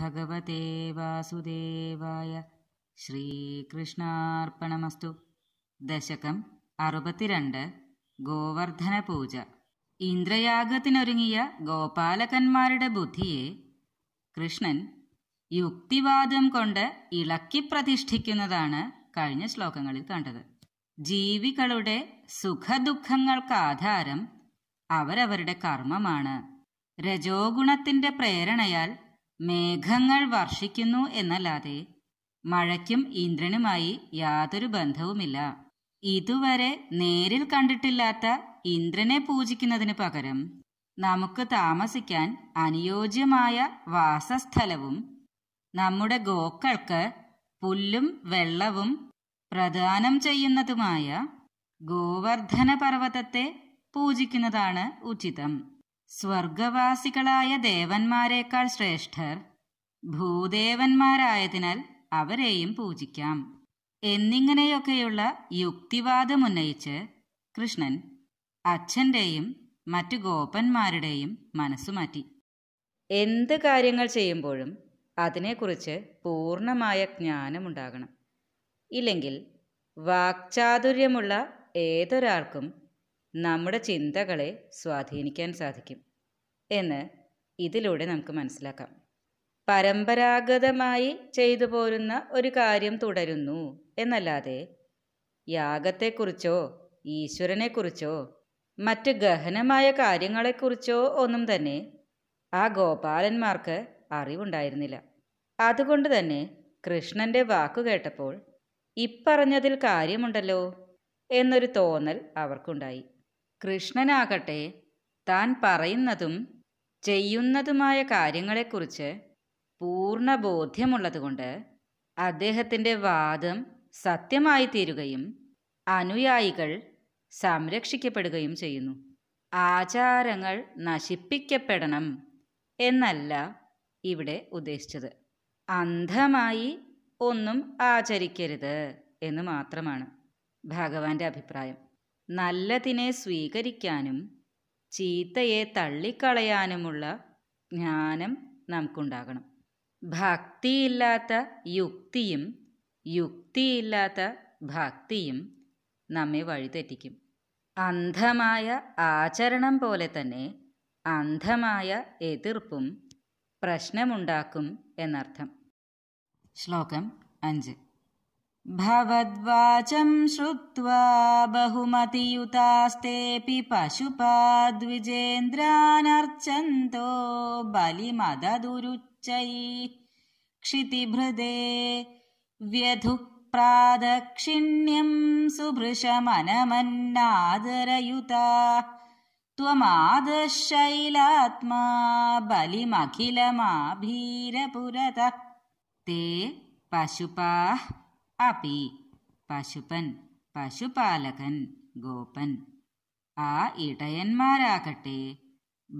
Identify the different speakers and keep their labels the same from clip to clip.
Speaker 1: ഭഗവതേ വാസുദേവായ ശ്രീകൃഷ്ണാർപ്പണമസ്തു ദശകം അറുപത്തിരണ്ട് ഗോവർദ്ധന പൂജ ഇന്ദ്രയാഗത്തിനൊരുങ്ങിയ ഗോപാലകന്മാരുടെ ബുദ്ധിയെ കൃഷ്ണൻ യുക്തിവാദം കൊണ്ട് ഇളക്കി പ്രതിഷ്ഠിക്കുന്നതാണ് കഴിഞ്ഞ ശ്ലോകങ്ങളിൽ കണ്ടത് ജീവികളുടെ സുഖദുഃഖങ്ങൾക്ക് ആധാരം അവരവരുടെ കർമ്മമാണ് രജോഗുണത്തിന്റെ പ്രേരണയാൽ മേഘങ്ങൾ വർഷിക്കുന്നു എന്നല്ലാതെ മഴയ്ക്കും ഇന്ദ്രനുമായി യാതൊരു ബന്ധവുമില്ല ഇതുവരെ നേരിൽ കണ്ടിട്ടില്ലാത്ത ഇന്ദ്രനെ പൂജിക്കുന്നതിന് പകരം നമുക്ക് താമസിക്കാൻ അനുയോജ്യമായ വാസസ്ഥലവും നമ്മുടെ ഗോക്കൾക്ക് പുല്ലും വെള്ളവും പ്രദാനം ചെയ്യുന്നതുമായ ഗോവർദ്ധന പർവ്വതത്തെ പൂജിക്കുന്നതാണ് ഉചിതം സ്വർഗവാസികളായ ദേവന്മാരെക്കാൾ ശ്രേഷ്ഠർ ഭൂദേവന്മാരായതിനാൽ അവരെയും പൂജിക്കാം എന്നിങ്ങനെയൊക്കെയുള്ള യുക്തിവാദമുന്നയിച്ച് കൃഷ്ണൻ അച്ഛൻ്റെയും മറ്റു ഗോപന്മാരുടെയും മനസ്സുമാറ്റി എന്ത് കാര്യങ്ങൾ ചെയ്യുമ്പോഴും അതിനെക്കുറിച്ച് പൂർണ്ണമായ ജ്ഞാനമുണ്ടാകണം ഇല്ലെങ്കിൽ വാക്ചാതുര്യമുള്ള ഏതൊരാൾക്കും നമ്മുടെ ചിന്തകളെ സ്വാധീനിക്കാൻ സാധിക്കും എന്ന് ഇതിലൂടെ നമുക്ക് മനസ്സിലാക്കാം പരമ്പരാഗതമായി ചെയ്തു പോരുന്ന ഒരു കാര്യം തുടരുന്നു എന്നല്ലാതെ യാഗത്തെക്കുറിച്ചോ ഈശ്വരനെക്കുറിച്ചോ മറ്റ് ഗഹനമായ കാര്യങ്ങളെക്കുറിച്ചോ ഒന്നും തന്നെ ആ ഗോപാലന്മാർക്ക് അറിവുണ്ടായിരുന്നില്ല അതുകൊണ്ട് തന്നെ കൃഷ്ണന്റെ വാക്കു കേട്ടപ്പോൾ ഇപ്പറഞ്ഞതിൽ കാര്യമുണ്ടല്ലോ എന്നൊരു തോന്നൽ അവർക്കുണ്ടായി കൃഷ്ണനാകട്ടെ താൻ പറയുന്നതും ചെയ്യുന്നതുമായ കാര്യങ്ങളെക്കുറിച്ച് പൂർണ്ണ ബോധ്യമുള്ളതുകൊണ്ട് അദ്ദേഹത്തിൻ്റെ വാദം സത്യമായി തീരുകയും അനുയായികൾ സംരക്ഷിക്കപ്പെടുകയും ചെയ്യുന്നു ആചാരങ്ങൾ നശിപ്പിക്കപ്പെടണം എന്നല്ല ഇവിടെ ഉദ്ദേശിച്ചത് അന്ധമായി ഒന്നും ആചരിക്കരുത് എന്ന് മാത്രമാണ് ഭഗവാന്റെ അഭിപ്രായം നല്ലതിനെ സ്വീകരിക്കാനും ചീത്തയെ തള്ളിക്കളയാനുമുള്ള ജ്ഞാനം നമുക്കുണ്ടാകണം ഭക്തിയില്ലാത്ത യുക്തിയും യുക്തിയില്ലാത്ത ഭക്തിയും നമ്മെ വഴിതെറ്റിക്കും അന്ധമായ ആചരണം പോലെ തന്നെ അന്ധമായ എതിർപ്പും പ്രശ്നമുണ്ടാക്കും എന്നർത്ഥം ശ്ലോകം അഞ്ച് भवद्वाचम् श्रुत्वा बहुमतियुतास्तेऽपि पशुपाद्विजेन्द्रानर्चन्तो बलिमददुरुच्चै क्षितिभृदे व्यधुप्रादक्षिण्यम् सुभृशमनमन्नादरयुता त्वमादशैलात्मा बलिमखिलमाभीरपुरत ते पशुपः അപി പശുപൻ പശുപാലകൻ ഗോപൻ ആ ഇടയന്മാരാകട്ടെ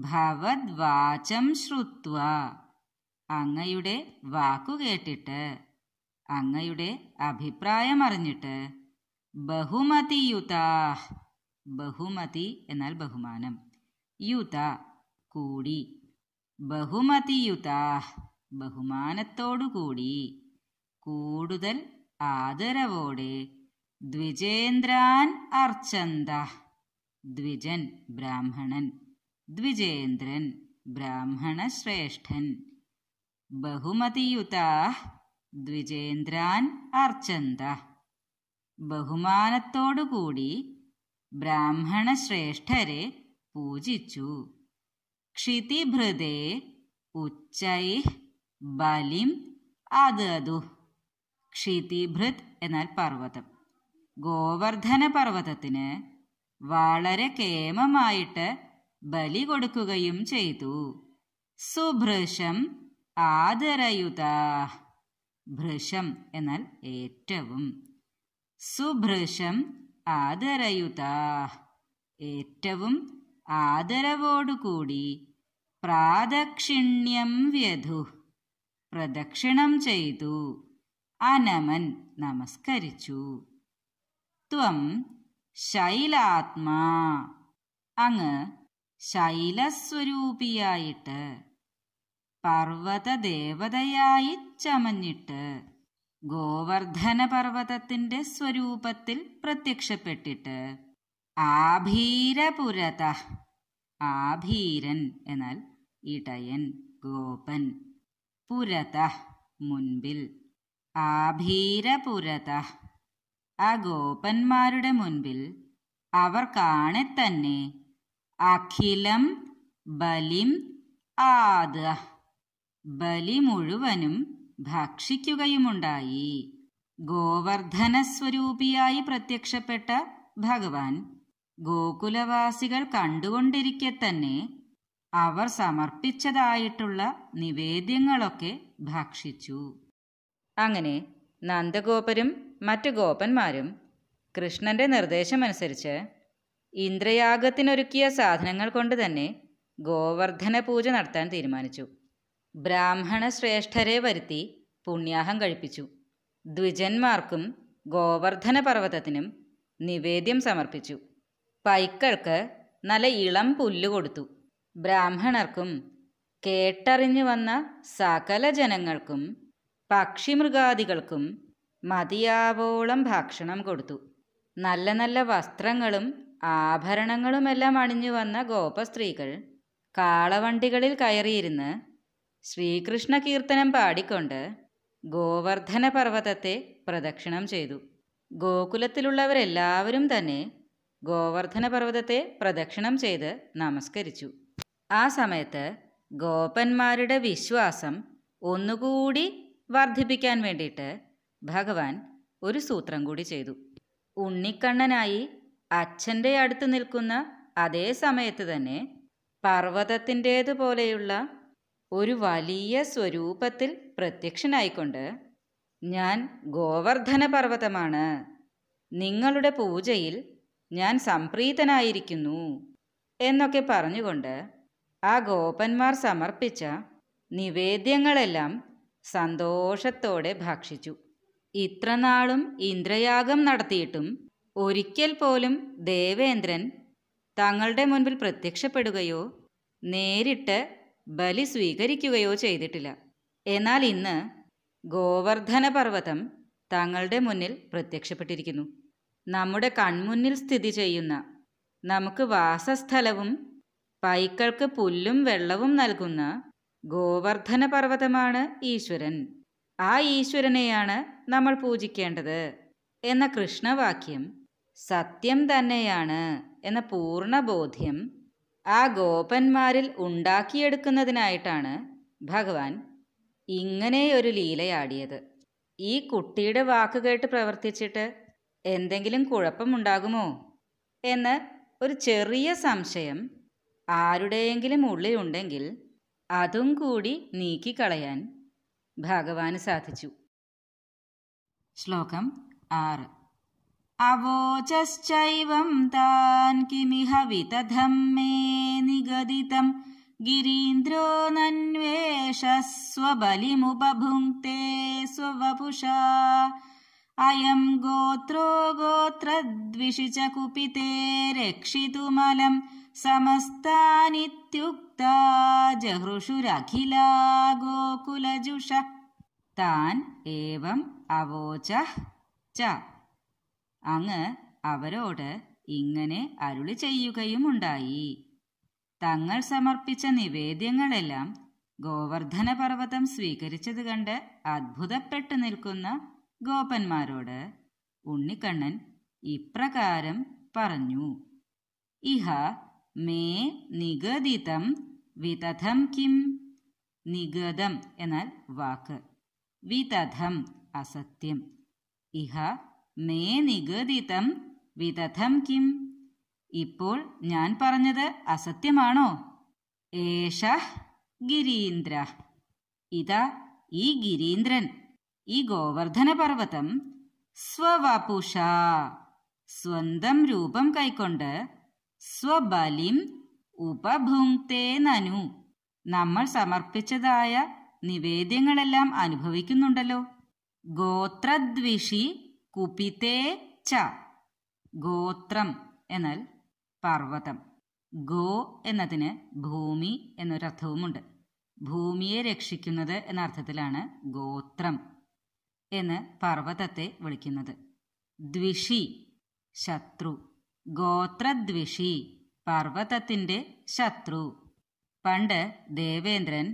Speaker 1: ഭവദ്വാചം ശ്രുത്വ അങ്ങയുടെ വാക്കുകേട്ടിട്ട് അങ്ങയുടെ അഭിപ്രായമറിഞ്ഞിട്ട് ബഹുമതിയുതാ ബഹുമതി എന്നാൽ ബഹുമാനം യുത കൂടി ബഹുമതിയുതാ ബഹുമാനത്തോടു കൂടി കൂടുതൽ ആദരവോടെ ദ്വിജേന്ദ്രാൻ അർച്ചന്ത ദ്വിജൻ ബ്രാഹ്മണൻ ദ്വിജേന്ദ്രൻ ബ്രാഹ്മണശ്രേഷ്ഠൻ ബഹുമതിയുതാ ദ്വിജേന്ദ്രാൻ അർച്ചന്ത ബഹുമാനത്തോടുകൂടി ബ്രാഹ്മണശ്രേഷ്ഠരെ പൂജിച്ചു ക്ഷിതിഭൃതേ ഉച്ചൈ ബലിം അതതു ക്ഷീതിഭൃത് എന്നാൽ പർവ്വതം ഗോവർദ്ധന പർവ്വതത്തിന് വളരെ കേമമായിട്ട് ബലി കൊടുക്കുകയും ചെയ്തു സുഭൃശം ആദരയുത ഭൃശം എന്നാൽ ഏറ്റവും സുഭൃശം ആദരയുത ഏറ്റവും ആദരവോടുകൂടി പ്രാദക്ഷിണ്യം വ്യധു പ്രദക്ഷിണം ചെയ്തു അനമൻ നമസ്കരിച്ചു ത്വം ശൈലാത്മാ അങ്ങ് ശൈലസ്വരൂപിയായിട്ട് പർവ്വതദേവതയായി ചമഞ്ഞിട്ട് ഗോവർദ്ധന പർവ്വതത്തിന്റെ സ്വരൂപത്തിൽ പ്രത്യക്ഷപ്പെട്ടിട്ട് ആഭീരപുരത ആഭീരൻ എന്നാൽ ഇടയൻ ഗോപൻ പുരത മുൻപിൽ ആഭീരപുരത ആ ഗോപന്മാരുടെ മുൻപിൽ അവർ കാണെ തന്നെ അഖിലം ബലിം ആദ ബലി മുഴുവനും ഭക്ഷിക്കുകയുമുണ്ടായി സ്വരൂപിയായി പ്രത്യക്ഷപ്പെട്ട ഭഗവാൻ ഗോകുലവാസികൾ കണ്ടുകൊണ്ടിരിക്കെ തന്നെ അവർ സമർപ്പിച്ചതായിട്ടുള്ള നിവേദ്യങ്ങളൊക്കെ ഭക്ഷിച്ചു അങ്ങനെ നന്ദഗോപരും മറ്റു ഗോപന്മാരും കൃഷ്ണന്റെ നിർദ്ദേശമനുസരിച്ച് ഇന്ദ്രയാഗത്തിനൊരുക്കിയ സാധനങ്ങൾ കൊണ്ട് തന്നെ ഗോവർദ്ധന പൂജ നടത്താൻ തീരുമാനിച്ചു ബ്രാഹ്മണ ശ്രേഷ്ഠരെ വരുത്തി പുണ്യാഹം കഴിപ്പിച്ചു ദ്വിജന്മാർക്കും ഗോവർദ്ധന പർവ്വതത്തിനും നിവേദ്യം സമർപ്പിച്ചു പൈക്കൾക്ക് നല്ല ഇളം പുല്ല് കൊടുത്തു ബ്രാഹ്മണർക്കും കേട്ടറിഞ്ഞു വന്ന സകല ജനങ്ങൾക്കും പക്ഷിമൃഗാദികൾക്കും മതിയാവോളം ഭക്ഷണം കൊടുത്തു നല്ല നല്ല വസ്ത്രങ്ങളും ആഭരണങ്ങളുമെല്ലാം അണിഞ്ഞു വന്ന ഗോപസ്ത്രീകൾ കാളവണ്ടികളിൽ കയറിയിരുന്ന് ശ്രീകൃഷ്ണ കീർത്തനം പാടിക്കൊണ്ട് ഗോവർദ്ധന പർവ്വതത്തെ പ്രദക്ഷിണം ചെയ്തു ഗോകുലത്തിലുള്ളവരെല്ലാവരും തന്നെ ഗോവർദ്ധന പർവ്വതത്തെ പ്രദക്ഷിണം ചെയ്ത് നമസ്കരിച്ചു ആ സമയത്ത് ഗോപന്മാരുടെ വിശ്വാസം ഒന്നുകൂടി വർദ്ധിപ്പിക്കാൻ വേണ്ടിയിട്ട് ഭഗവാൻ ഒരു സൂത്രം കൂടി ചെയ്തു ഉണ്ണിക്കണ്ണനായി അച്ഛൻ്റെ അടുത്ത് നിൽക്കുന്ന അതേ സമയത്ത് തന്നെ പർവ്വതത്തിൻ്റേതുപോലെയുള്ള ഒരു വലിയ സ്വരൂപത്തിൽ പ്രത്യക്ഷനായിക്കൊണ്ട് ഞാൻ ഗോവർദ്ധന പർവ്വതമാണ് നിങ്ങളുടെ പൂജയിൽ ഞാൻ സംപ്രീതനായിരിക്കുന്നു എന്നൊക്കെ പറഞ്ഞുകൊണ്ട് ആ ഗോപന്മാർ സമർപ്പിച്ച നിവേദ്യങ്ങളെല്ലാം സന്തോഷത്തോടെ ഭക്ഷിച്ചു ഇത്രനാളും ഇന്ദ്രയാഗം നടത്തിയിട്ടും ഒരിക്കൽ പോലും ദേവേന്ദ്രൻ തങ്ങളുടെ മുൻപിൽ പ്രത്യക്ഷപ്പെടുകയോ നേരിട്ട് ബലി സ്വീകരിക്കുകയോ ചെയ്തിട്ടില്ല എന്നാൽ ഇന്ന് ഗോവർദ്ധന പർവ്വതം തങ്ങളുടെ മുന്നിൽ പ്രത്യക്ഷപ്പെട്ടിരിക്കുന്നു നമ്മുടെ കൺമുന്നിൽ സ്ഥിതി ചെയ്യുന്ന നമുക്ക് വാസസ്ഥലവും പൈക്കൾക്ക് പുല്ലും വെള്ളവും നൽകുന്ന ഗോവർദ്ധന പർവ്വതമാണ് ഈശ്വരൻ ആ ഈശ്വരനെയാണ് നമ്മൾ പൂജിക്കേണ്ടത് എന്ന കൃഷ്ണവാക്യം സത്യം തന്നെയാണ് എന്ന പൂർണ്ണ ബോധ്യം ആ ഗോപന്മാരിൽ ഉണ്ടാക്കിയെടുക്കുന്നതിനായിട്ടാണ് ഭഗവാൻ ഇങ്ങനെയൊരു ലീലയാടിയത് ഈ കുട്ടിയുടെ വാക്ക് കേട്ട് പ്രവർത്തിച്ചിട്ട് എന്തെങ്കിലും കുഴപ്പമുണ്ടാകുമോ എന്ന് ഒരു ചെറിയ സംശയം ആരുടെയെങ്കിലും ഉള്ളിലുണ്ടെങ്കിൽ अदुं कूडि नीकि कलयान् भगवान् साधचु श्लोकम् आर् अवोचश्चैवं तान् किमिह वितथं मे निगदितं स्ववपुषा അയം ഗോത്രോ गोत्रद्विषि കുപിതേ कुपिते रक्षितुमलं समस्तानित्युक्ता जहृषुरखिला ഗോകുലജുഷ താൻ ഏവം അവോച ച അങ്ങ് അവരോട് ഇങ്ങനെ അരുളി ചെയ്യുകയുമുണ്ടായി തങ്ങൾ സമർപ്പിച്ച നിവേദ്യങ്ങളെല്ലാം ഗോവർദ്ധന പർവ്വതം സ്വീകരിച്ചത് കണ്ട് അത്ഭുതപ്പെട്ടു നിൽക്കുന്ന ഗോപന്മാരോട് ഉണ്ണിക്കണ്ണൻ ഇപ്രകാരം പറഞ്ഞു ഇഹ മേ നിഗതിതം വിതഥം കിം നിഗതം എന്നാൽ വാക്ക് വിതഥം അസത്യം ഇഹ മേ നിഗതിതം വിതഥം കിം ഇപ്പോൾ ഞാൻ പറഞ്ഞത് അസത്യമാണോ ഏഷ ഗിരീന്ദ്ര ഇതാ ഈ ഗിരീന്ദ്രൻ ഈ ഗോവർദ്ധനപർവ്വതം സ്വവാപുഷ സ്വന്തം രൂപം കൈക്കൊണ്ട് സ്വബലിം ഉപഭുങ്ക്തേ നനു നമ്മൾ സമർപ്പിച്ചതായ നിവേദ്യങ്ങളെല്ലാം അനുഭവിക്കുന്നുണ്ടല്ലോ ഗോത്രദ്വിഷി കുപിതേ ച ഗോത്രം എന്നാൽ പർവ്വതം ഗോ എന്നതിന് ഭൂമി എന്നൊരർത്ഥവുമുണ്ട് ഭൂമിയെ രക്ഷിക്കുന്നത് എന്ന അർത്ഥത്തിലാണ് ഗോത്രം എന്ന് പർവ്വതത്തെ വിളിക്കുന്നത് ദ്വിഷി ശത്രു ഗോത്രദ്വിഷി പർവ്വതത്തിൻ്റെ ശത്രു പണ്ട് ദേവേന്ദ്രൻ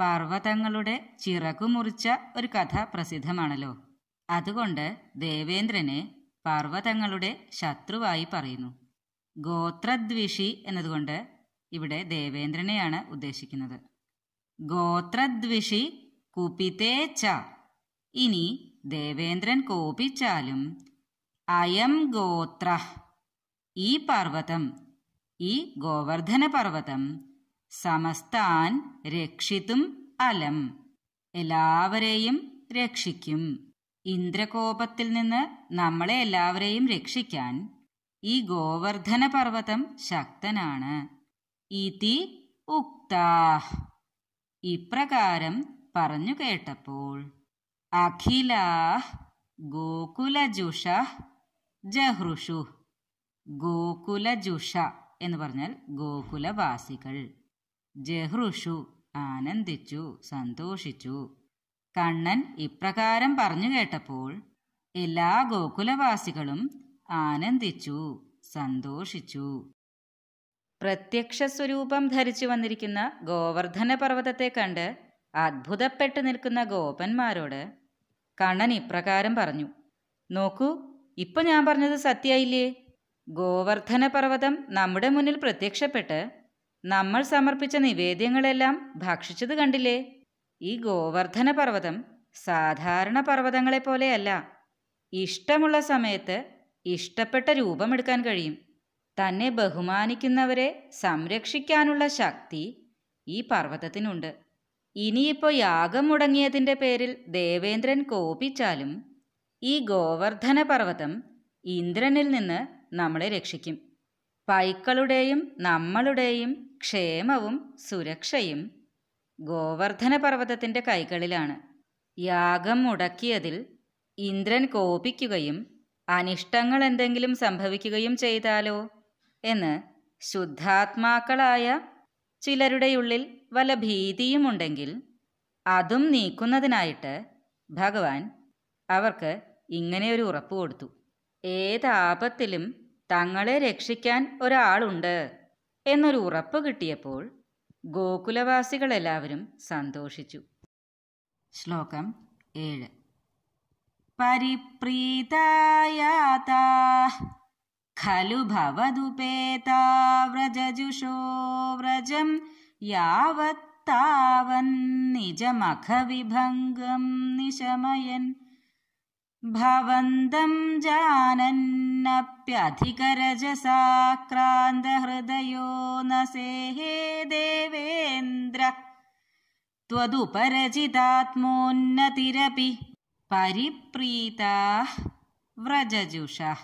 Speaker 1: പർവ്വതങ്ങളുടെ ചിറകുമുറിച്ച ഒരു കഥ പ്രസിദ്ധമാണല്ലോ അതുകൊണ്ട് ദേവേന്ദ്രനെ പർവ്വതങ്ങളുടെ ശത്രുവായി പറയുന്നു ഗോത്രദ്വിഷി എന്നതുകൊണ്ട് ഇവിടെ ദേവേന്ദ്രനെയാണ് ഉദ്ദേശിക്കുന്നത് ഗോത്രദ്വിഷി കുപിതേ ച ഇനി ദേവേന്ദ്രൻ കോപിച്ചാലും അയം ഗോത്ര ഈ പർവ്വതം ഈ ഗോവർദ്ധന പർവ്വതം സമസ്താൻ രക്ഷിതും അലം എല്ലാവരെയും രക്ഷിക്കും ഇന്ദ്രകോപത്തിൽ നിന്ന് നമ്മളെ എല്ലാവരെയും രക്ഷിക്കാൻ ഈ ഗോവർദ്ധന പർവ്വതം ശക്തനാണ് ഇതി ഉക്താ ഇപ്രകാരം പറഞ്ഞു കേട്ടപ്പോൾ അഖിലാഹ് ഗോകുലജുഷ ജഹൃഷു ഗോകുലജുഷ എന്ന് പറഞ്ഞാൽ ഗോകുലവാസികൾ ജഹൃഷു ആനന്ദിച്ചു സന്തോഷിച്ചു കണ്ണൻ ഇപ്രകാരം പറഞ്ഞു കേട്ടപ്പോൾ എല്ലാ ഗോകുലവാസികളും ആനന്ദിച്ചു സന്തോഷിച്ചു പ്രത്യക്ഷ സ്വരൂപം ധരിച്ചു വന്നിരിക്കുന്ന ഗോവർദ്ധന പർവ്വതത്തെ കണ്ട് അത്ഭുതപ്പെട്ടു നിൽക്കുന്ന ഗോപന്മാരോട് കണ്ണൻ ഇപ്രകാരം പറഞ്ഞു നോക്കൂ ഇപ്പൊ ഞാൻ പറഞ്ഞത് സത്യായില്ലേ ഗോവർദ്ധന പർവ്വതം നമ്മുടെ മുന്നിൽ പ്രത്യക്ഷപ്പെട്ട് നമ്മൾ സമർപ്പിച്ച നിവേദ്യങ്ങളെല്ലാം ഭക്ഷിച്ചത് കണ്ടില്ലേ ഈ ഗോവർദ്ധന പർവ്വതം സാധാരണ പർവ്വതങ്ങളെ പോലെയല്ല ഇഷ്ടമുള്ള സമയത്ത് ഇഷ്ടപ്പെട്ട രൂപമെടുക്കാൻ കഴിയും തന്നെ ബഹുമാനിക്കുന്നവരെ സംരക്ഷിക്കാനുള്ള ശക്തി ഈ പർവ്വതത്തിനുണ്ട് ഇനിയിപ്പോൾ യാഗം മുടങ്ങിയതിൻ്റെ പേരിൽ ദേവേന്ദ്രൻ കോപിച്ചാലും ഈ ഗോവർദ്ധന പർവ്വതം ഇന്ദ്രനിൽ നിന്ന് നമ്മളെ രക്ഷിക്കും പൈക്കളുടെയും നമ്മളുടെയും ക്ഷേമവും സുരക്ഷയും ഗോവർദ്ധന പർവ്വതത്തിൻ്റെ കൈകളിലാണ് യാഗം മുടക്കിയതിൽ ഇന്ദ്രൻ കോപിക്കുകയും അനിഷ്ടങ്ങൾ എന്തെങ്കിലും സംഭവിക്കുകയും ചെയ്താലോ എന്ന് ശുദ്ധാത്മാക്കളായ ചിലരുടെയുള്ളിൽ വല്ല ഭീതിയുമുണ്ടെങ്കിൽ അതും നീക്കുന്നതിനായിട്ട് ഭഗവാൻ അവർക്ക് ഇങ്ങനെ ഒരു ഉറപ്പ് കൊടുത്തു ഏതാപത്തിലും തങ്ങളെ രക്ഷിക്കാൻ ഒരാളുണ്ട് എന്നൊരു ഉറപ്പ് കിട്ടിയപ്പോൾ ഗോകുലവാസികളെല്ലാവരും സന്തോഷിച്ചു ശ്ലോകം ഏഴ് പരിപ്രീതായ खलु भवदुपेता व्रजजुषो व्रजम् यावत्तावन् निशमयन् भवन्तम् जानन्नप्यधिकरजसाक्रान्तहृदयो न सेहे देवेन्द्र त्वदुपरचितात्मोन्नतिरपि परिप्रीता व्रजजुषः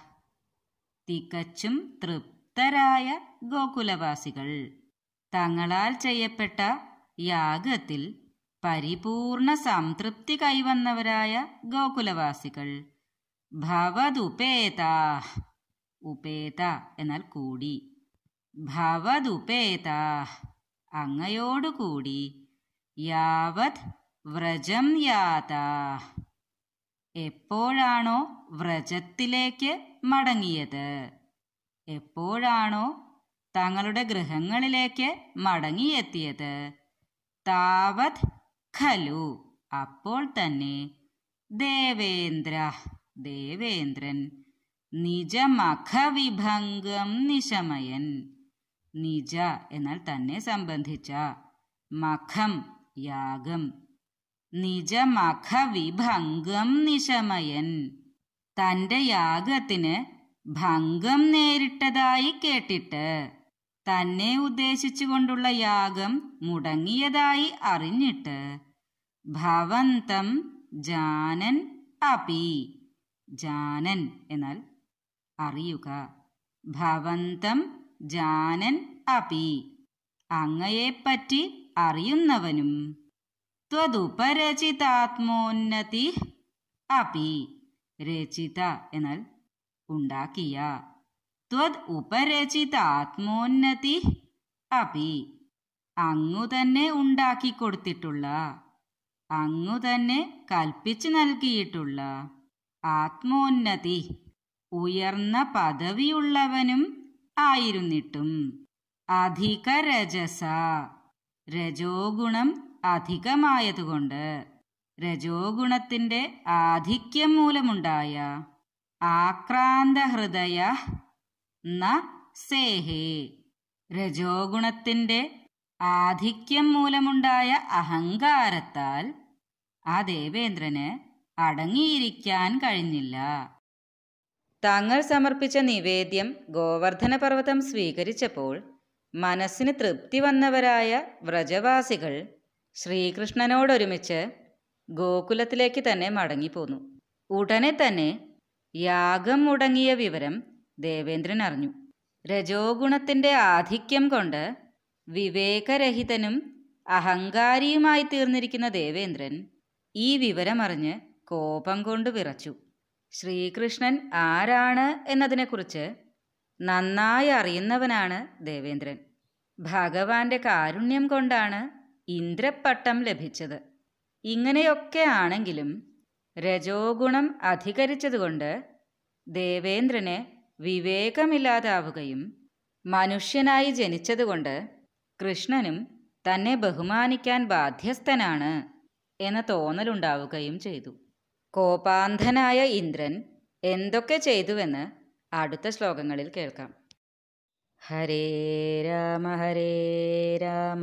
Speaker 1: തികച്ചും തൃപ്തരായ ഗോകുലവാസികൾ തങ്ങളാൽ ചെയ്യപ്പെട്ട യാഗത്തിൽ പരിപൂർണ സംതൃപ്തി കൈവന്നവരായ ഗോകുലവാസികൾ ഭവതുപേത ഉപേത എന്നാൽ കൂടി ഭവതുപേത അങ്ങയോടുകൂടി യാവത് വ്രജം യാതാ എപ്പോഴാണോ വ്രജത്തിലേക്ക് മടങ്ങിയത് എപ്പോഴാണോ തങ്ങളുടെ ഗൃഹങ്ങളിലേക്ക് മടങ്ങിയെത്തിയത് താവത് ഖലു അപ്പോൾ തന്നെ ദേവേന്ദ്ര ദേവേന്ദ്രൻ നിജമഖവിഭംഗം നിശമയൻ നിജ എന്നാൽ തന്നെ സംബന്ധിച്ച മഖം യാഗം നിജമഖവിഭംഗം നിശമയൻ തന്റെ യാഗത്തിന് ഭംഗം നേരിട്ടതായി കേട്ടിട്ട് തന്നെ ഉദ്ദേശിച്ചുകൊണ്ടുള്ള യാഗം മുടങ്ങിയതായി അറിഞ്ഞിട്ട് ഭവന്തം ജാനൻ അപി ജാനൻ എന്നാൽ അറിയുക ഭവന്തം ജാനൻ അപി അങ്ങയെപ്പറ്റി അറിയുന്നവനും ത്വതുപരചിതാത്മോന്നതി അപി രചിത എന്നാൽ ഉണ്ടാക്കിയ ത്വത് ഉപരചിതാത്മോന്നതി അപി അങ്ങു തന്നെ ഉണ്ടാക്കി കൊടുത്തിട്ടുള്ള അങ്ങു തന്നെ കൽപ്പിച്ചു നൽകിയിട്ടുള്ള ആത്മോന്നതി ഉയർന്ന പദവിയുള്ളവനും ആയിരുന്നിട്ടും അധിക രജസ രജോഗുണം അധികമായതുകൊണ്ട് രജോഗുണത്തിന്റെ ആധിക്യം മൂലമുണ്ടായ ആക്രാന്ത ഹൃദയ ന സേഹേ രജോഗുണത്തിന്റെ ആധിക്യം മൂലമുണ്ടായ അഹങ്കാരത്താൽ ആ ദേവേന്ദ്രന് അടങ്ങിയിരിക്കാൻ കഴിഞ്ഞില്ല തങ്ങൾ സമർപ്പിച്ച നിവേദ്യം ഗോവർദ്ധന പർവ്വതം സ്വീകരിച്ചപ്പോൾ മനസ്സിന് തൃപ്തി വന്നവരായ വ്രജവാസികൾ ശ്രീകൃഷ്ണനോടൊരുമിച്ച് ഗോകുലത്തിലേക്ക് തന്നെ മടങ്ങിപ്പോന്നു ഉടനെ തന്നെ യാഗം മുടങ്ങിയ വിവരം ദേവേന്ദ്രൻ അറിഞ്ഞു രജോഗുണത്തിൻ്റെ ആധിക്യം കൊണ്ട് വിവേകരഹിതനും അഹങ്കാരിയുമായി തീർന്നിരിക്കുന്ന ദേവേന്ദ്രൻ ഈ വിവരമറിഞ്ഞ് കോപം കൊണ്ട് വിറച്ചു ശ്രീകൃഷ്ണൻ ആരാണ് എന്നതിനെക്കുറിച്ച് നന്നായി അറിയുന്നവനാണ് ദേവേന്ദ്രൻ ഭഗവാന്റെ കാരുണ്യം കൊണ്ടാണ് ഇന്ദ്രപ്പട്ടം ലഭിച്ചത് ഇങ്ങനെയൊക്കെ ആണെങ്കിലും രജോഗുണം അധികരിച്ചതുകൊണ്ട് ദേവേന്ദ്രന് വിവേകമില്ലാതാവുകയും മനുഷ്യനായി ജനിച്ചതുകൊണ്ട് കൃഷ്ണനും തന്നെ ബഹുമാനിക്കാൻ ബാധ്യസ്ഥനാണ് എന്ന തോന്നലുണ്ടാവുകയും ചെയ്തു കോപാന്ധനായ ഇന്ദ്രൻ എന്തൊക്കെ ചെയ്തുവെന്ന് അടുത്ത ശ്ലോകങ്ങളിൽ കേൾക്കാം ഹരേ രാമ ഹരേ രാമ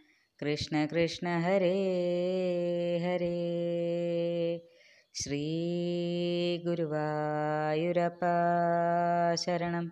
Speaker 1: कृष्ण कृष्ण हरे हरे शरणं